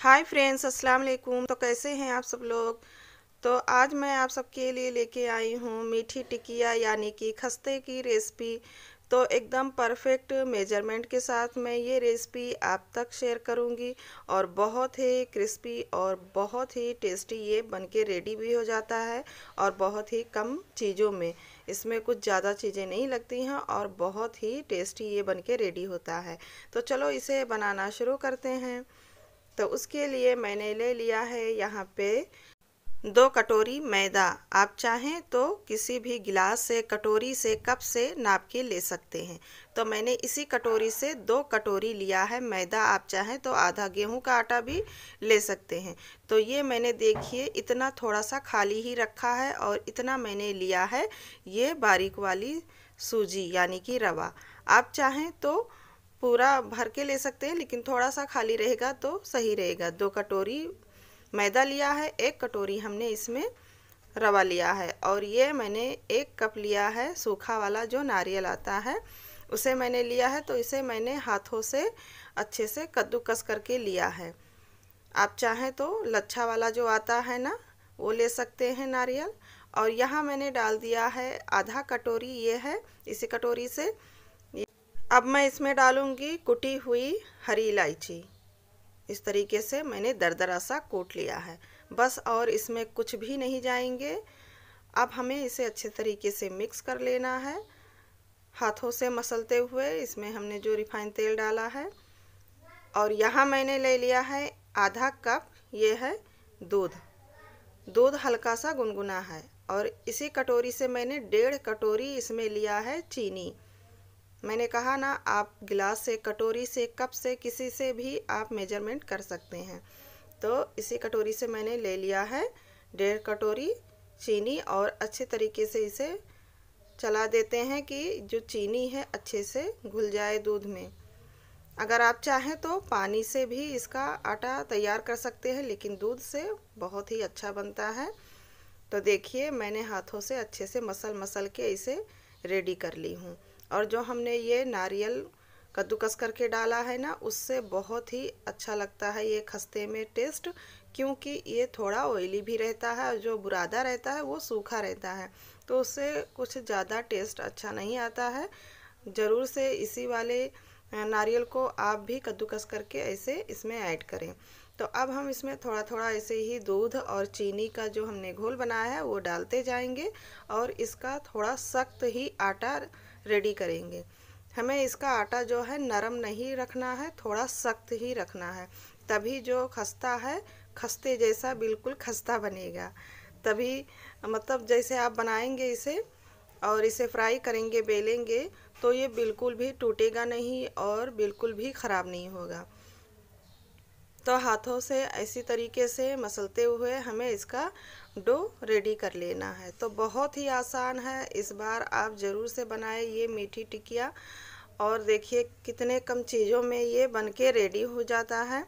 hi friends अस्सलाम वालेकुम तो कैसे हैं आप सब लोग तो आज मैं आप सबके लिए लेके आई हूँ मीठी टिकिया यानी कि खस्ते की रेसिपी तो एकदम परफेक्ट मेजरमेंट के साथ मैं ये रेसिपी आप तक शेयर करूँगी और बहुत ही क्रिस्पी और बहुत ही टेस्टी ये बनके रेडी भी हो जाता है और बहुत ही कम चीज़ों में इसमें कुछ ज़्यादा चीज़ें नहीं लगती हैं और बहुत ही टेस्टी ये बनके रेडी होता है तो चलो इसे बनाना शुरू करते हैं तो उसके लिए मैंने ले लिया है यहाँ पे दो कटोरी मैदा आप चाहें तो किसी भी गिलास से कटोरी से कप से नाप के ले सकते हैं तो मैंने इसी कटोरी से दो कटोरी लिया है मैदा आप चाहें तो आधा गेहूं का आटा भी ले सकते हैं तो ये मैंने देखिए इतना थोड़ा सा खाली ही रखा है और इतना मैंने लिया है ये बारीक वाली सूजी यानी कि रवा आप चाहें तो पूरा भर के ले सकते हैं लेकिन थोड़ा सा खाली रहेगा तो सही रहेगा दो कटोरी मैदा लिया है एक कटोरी हमने इसमें रवा लिया है और ये मैंने एक कप लिया है सूखा वाला जो नारियल आता है उसे मैंने लिया है तो इसे मैंने हाथों से अच्छे से कद्दूकस करके लिया है आप चाहें तो लच्छा वाला जो आता है ना वो ले सकते हैं नारियल और यहाँ मैंने डाल दिया है आधा कटोरी ये है इसी कटोरी से अब मैं इसमें डालूँगी कुटी हुई हरी इलायची इस तरीके से मैंने दरदरा सा कोट लिया है बस और इसमें कुछ भी नहीं जाएंगे अब हमें इसे अच्छे तरीके से मिक्स कर लेना है हाथों से मसलते हुए इसमें हमने जो रिफाइन तेल डाला है और यहाँ मैंने ले लिया है आधा कप ये है दूध दूध हल्का सा गुनगुना है और इसी कटोरी से मैंने डेढ़ कटोरी इसमें लिया है चीनी मैंने कहा ना आप गिलास से कटोरी से कप से किसी से भी आप मेजरमेंट कर सकते हैं तो इसी कटोरी से मैंने ले लिया है डेढ़ कटोरी चीनी और अच्छे तरीके से इसे चला देते हैं कि जो चीनी है अच्छे से घुल जाए दूध में अगर आप चाहें तो पानी से भी इसका आटा तैयार कर सकते हैं लेकिन दूध से बहुत ही अच्छा बनता है तो देखिए मैंने हाथों से अच्छे से मसल मसल के इसे रेडी कर ली हूँ और जो हमने ये नारियल कद्दूकस करके डाला है ना उससे बहुत ही अच्छा लगता है ये खस्ते में टेस्ट क्योंकि ये थोड़ा ऑयली भी रहता है और जो बुरादा रहता है वो सूखा रहता है तो उससे कुछ ज़्यादा टेस्ट अच्छा नहीं आता है ज़रूर से इसी वाले नारियल को आप भी कद्दूकस करके ऐसे इसमें ऐड करें तो अब हम इसमें थोड़ा थोड़ा ऐसे ही दूध और चीनी का जो हमने घोल बनाया है वो डालते जाएंगे और इसका थोड़ा सख्त ही आटा रेडी करेंगे हमें इसका आटा जो है नरम नहीं रखना है थोड़ा सख्त ही रखना है तभी जो खस्ता है खस्ते जैसा बिल्कुल खस्ता बनेगा तभी मतलब जैसे आप बनाएंगे इसे और इसे फ्राई करेंगे बेलेंगे तो ये बिल्कुल भी टूटेगा नहीं और बिल्कुल भी ख़राब नहीं होगा तो हाथों से ऐसी तरीके से मसलते हुए हमें इसका डो रेडी कर लेना है तो बहुत ही आसान है इस बार आप ज़रूर से बनाएं ये मीठी टिकिया और देखिए कितने कम चीज़ों में ये बनके रेडी हो जाता है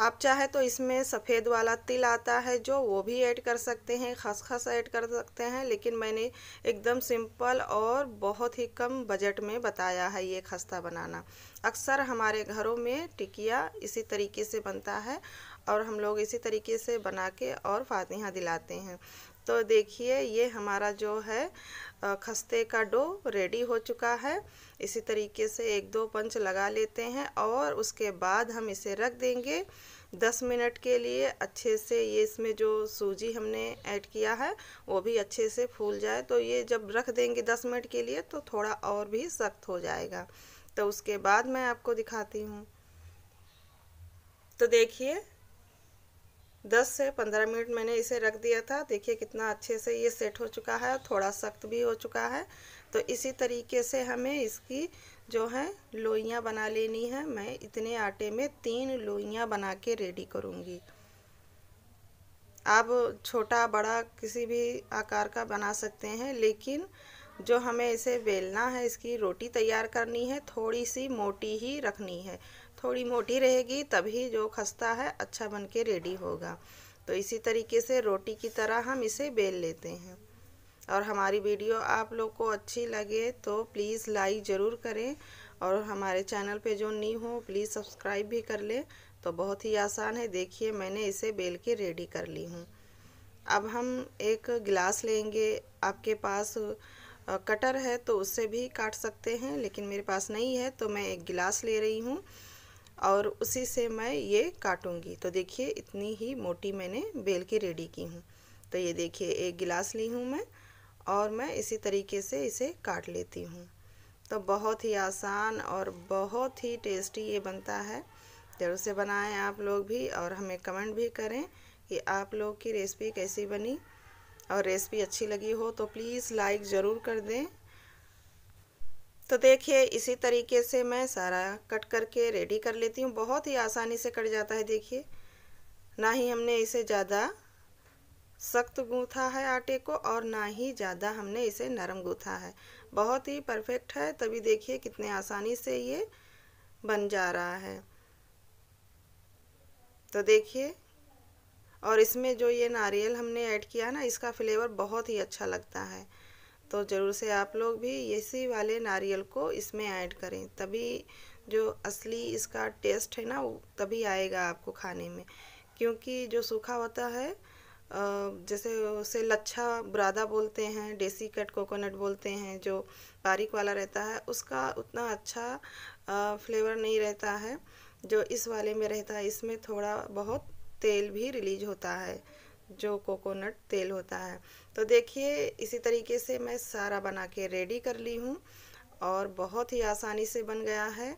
आप चाहे तो इसमें सफ़ेद वाला तिल आता है जो वो भी ऐड कर सकते हैं खसखस ऐड कर सकते हैं लेकिन मैंने एकदम सिंपल और बहुत ही कम बजट में बताया है ये खस्ता बनाना अक्सर हमारे घरों में टिकिया इसी तरीके से बनता है और हम लोग इसी तरीके से बना के और फातिहा दिलाते हैं तो देखिए ये हमारा जो है खस्ते का डो रेडी हो चुका है इसी तरीके से एक दो पंच लगा लेते हैं और उसके बाद हम इसे रख देंगे दस मिनट के लिए अच्छे से ये इसमें जो सूजी हमने ऐड किया है वो भी अच्छे से फूल जाए तो ये जब रख देंगे दस मिनट के लिए तो थोड़ा और भी सख्त हो जाएगा तो उसके बाद मैं आपको दिखाती हूँ तो देखिए 10 से 15 मिनट मैंने इसे रख दिया था देखिए कितना अच्छे से ये सेट हो चुका है थोड़ा सख्त भी हो चुका है तो इसी तरीके से हमें इसकी जो है लोइयाँ बना लेनी है मैं इतने आटे में तीन लोइयाँ बना के रेडी करूँगी आप छोटा बड़ा किसी भी आकार का बना सकते हैं लेकिन जो हमें इसे बेलना है इसकी रोटी तैयार करनी है थोड़ी सी मोटी ही रखनी है थोड़ी मोटी रहेगी तभी जो खस्ता है अच्छा बन के रेडी होगा तो इसी तरीके से रोटी की तरह हम इसे बेल लेते हैं और हमारी वीडियो आप लोग को अच्छी लगे तो प्लीज़ लाइक ज़रूर करें और हमारे चैनल पे जो न्यू हो प्लीज़ सब्सक्राइब भी कर लें तो बहुत ही आसान है देखिए मैंने इसे बेल के रेडी कर ली हूँ अब हम एक गिलास लेंगे आपके पास कटर है तो उससे भी काट सकते हैं लेकिन मेरे पास नहीं है तो मैं एक गिलास ले रही हूँ और उसी से मैं ये काटूँगी तो देखिए इतनी ही मोटी मैंने बेल के रेडी की हूँ तो ये देखिए एक गिलास ली हूँ मैं और मैं इसी तरीके से इसे काट लेती हूँ तो बहुत ही आसान और बहुत ही टेस्टी ये बनता है ज़रूर से बनाएं आप लोग भी और हमें कमेंट भी करें कि आप लोग की रेसिपी कैसी बनी और रेसिपी अच्छी लगी हो तो प्लीज़ लाइक ज़रूर कर दें तो देखिए इसी तरीके से मैं सारा कट करके रेडी कर लेती हूँ बहुत ही आसानी से कट जाता है देखिए ना ही हमने इसे ज़्यादा सख्त गूँथा है आटे को और ना ही ज़्यादा हमने इसे नरम गूँथा है बहुत ही परफेक्ट है तभी देखिए कितने आसानी से ये बन जा रहा है तो देखिए और इसमें जो ये नारियल हमने ऐड किया ना इसका फ्लेवर बहुत ही अच्छा लगता है तो ज़रूर से आप लोग भी इसी वाले नारियल को इसमें ऐड करें तभी जो असली इसका टेस्ट है ना तभी आएगा आपको खाने में क्योंकि जो सूखा होता है जैसे उसे लच्छा बुरादा बोलते हैं डेसी कट कोकोनट बोलते हैं जो बारीक वाला रहता है उसका उतना अच्छा फ्लेवर नहीं रहता है जो इस वाले में रहता है इसमें थोड़ा बहुत तेल भी रिलीज होता है जो कोकोनट तेल होता है तो देखिए इसी तरीके से मैं सारा बना के रेडी कर ली हूँ और बहुत ही आसानी से बन गया है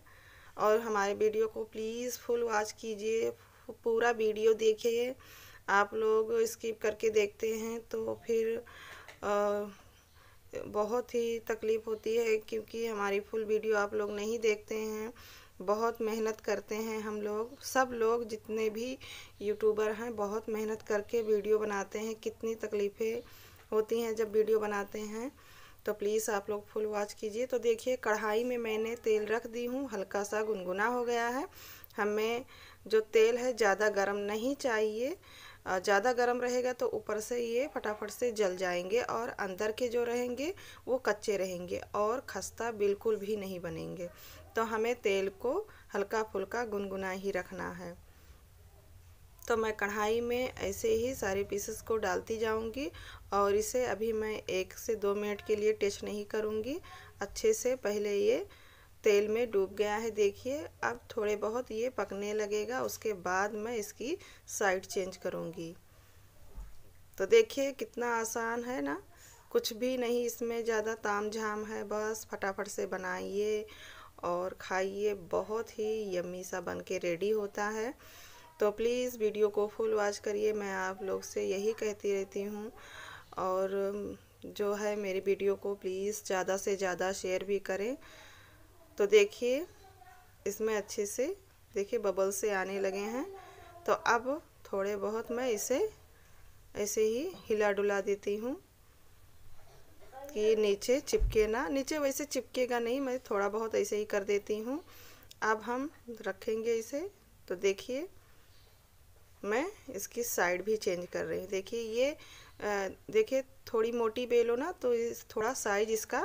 और हमारे वीडियो को प्लीज़ फुल वॉच कीजिए पूरा वीडियो देखिए आप लोग स्किप करके देखते हैं तो फिर आ, बहुत ही तकलीफ़ होती है क्योंकि हमारी फुल वीडियो आप लोग नहीं देखते हैं बहुत मेहनत करते हैं हम लोग सब लोग जितने भी यूट्यूबर हैं बहुत मेहनत करके वीडियो बनाते हैं कितनी तकलीफ़ें होती हैं जब वीडियो बनाते हैं तो प्लीज़ आप लोग फुल वॉच कीजिए तो देखिए कढ़ाई में मैंने तेल रख दी हूँ हल्का सा गुनगुना हो गया है हमें जो तेल है ज़्यादा गर्म नहीं चाहिए ज़्यादा गर्म रहेगा तो ऊपर से ये फटाफट से जल जाएंगे और अंदर के जो रहेंगे वो कच्चे रहेंगे और खस्ता बिल्कुल भी नहीं बनेंगे तो हमें तेल को हल्का फुल्का गुनगुना ही रखना है तो मैं कढ़ाई में ऐसे ही सारे पीसेस को डालती जाऊंगी और इसे अभी मैं एक से दो मिनट के लिए टेस्ट नहीं करूंगी अच्छे से पहले ये तेल में डूब गया है देखिए अब थोड़े बहुत ये पकने लगेगा उसके बाद मैं इसकी साइड चेंज करूँगी तो देखिए कितना आसान है ना कुछ भी नहीं इसमें ज़्यादा ताम झाम है बस फटाफट से बनाइए और खाइए बहुत ही यम्मी सा बन के रेडी होता है तो प्लीज़ वीडियो को फुल वॉच करिए मैं आप लोग से यही कहती रहती हूँ और जो है मेरी वीडियो को प्लीज़ ज़्यादा से ज़्यादा शेयर भी करें तो देखिए इसमें अच्छे से देखिए बबल से आने लगे हैं तो अब थोड़े बहुत मैं इसे ऐसे ही हिला डुला देती हूँ कि नीचे चिपके ना नीचे वैसे चिपकेगा नहीं मैं थोड़ा बहुत ऐसे ही कर देती हूँ अब हम रखेंगे इसे तो देखिए मैं इसकी साइड भी चेंज कर रही हूँ देखिए ये देखिए थोड़ी मोटी बेलो ना तो इस थोड़ा साइज इसका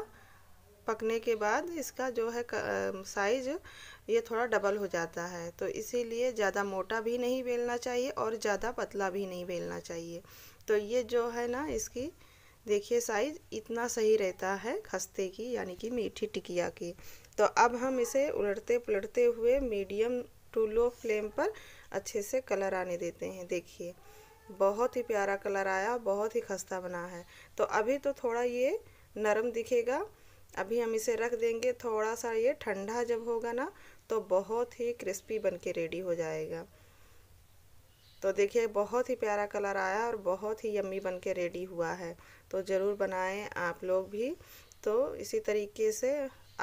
पकने के बाद इसका जो है साइज ये थोड़ा डबल हो जाता है तो इसीलिए ज़्यादा मोटा भी नहीं बेलना चाहिए और ज़्यादा पतला भी नहीं बेलना चाहिए तो ये जो है ना इसकी देखिए साइज इतना सही रहता है खस्ते की यानी कि मीठी टिकिया की तो अब हम इसे उलटते पलटते हुए मीडियम टू लो फ्लेम पर अच्छे से कलर आने देते हैं देखिए बहुत ही प्यारा कलर आया बहुत ही खस्ता बना है तो अभी तो थोड़ा ये नरम दिखेगा अभी हम इसे रख देंगे थोड़ा सा ये ठंडा जब होगा ना तो बहुत ही क्रिस्पी बन के रेडी हो जाएगा तो देखिए बहुत ही प्यारा कलर आया और बहुत ही यम्मी बन के रेडी हुआ है तो ज़रूर बनाएं आप लोग भी तो इसी तरीके से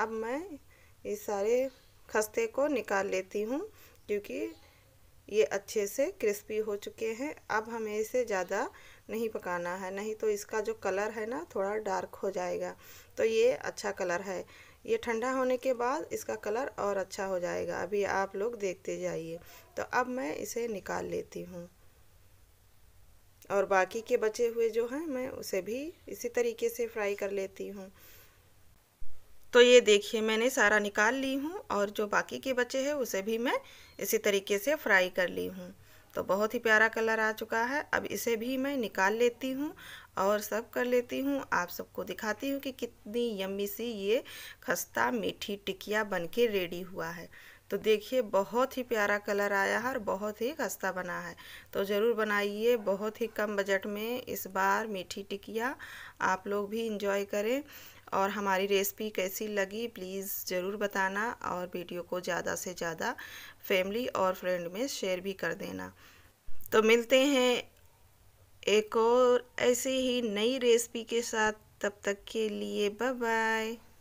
अब मैं इस सारे खस्ते को निकाल लेती हूँ क्योंकि ये अच्छे से क्रिस्पी हो चुके हैं अब हमें इसे ज़्यादा नहीं पकाना है नहीं तो इसका जो कलर है ना थोड़ा डार्क हो जाएगा तो ये अच्छा कलर है ये ठंडा होने के बाद इसका कलर और अच्छा हो जाएगा अभी आप लोग देखते जाइए तो अब मैं इसे निकाल लेती हूँ और बाकी के बचे हुए जो हैं मैं उसे भी इसी तरीके से फ्राई कर लेती हूँ तो ये देखिए मैंने सारा निकाल ली हूँ और जो बाकी के बचे हैं उसे भी मैं इसी तरीके से फ्राई कर ली हूँ तो बहुत ही प्यारा कलर आ चुका है अब इसे भी मैं निकाल लेती हूँ और सब कर लेती हूँ आप सबको दिखाती हूँ कि कितनी यम्मी सी ये खस्ता मीठी टिकिया बन के रेडी हुआ है तो देखिए बहुत ही प्यारा कलर आया है और बहुत ही खस्ता बना है तो ज़रूर बनाइए बहुत ही कम बजट में इस बार मीठी टिकिया आप लोग भी इंजॉय करें और हमारी रेसिपी कैसी लगी प्लीज़ ज़रूर बताना और वीडियो को ज़्यादा से ज़्यादा फैमिली और फ्रेंड में शेयर भी कर देना तो मिलते हैं एक और ऐसे ही नई रेसिपी के साथ तब तक के लिए बाय बाय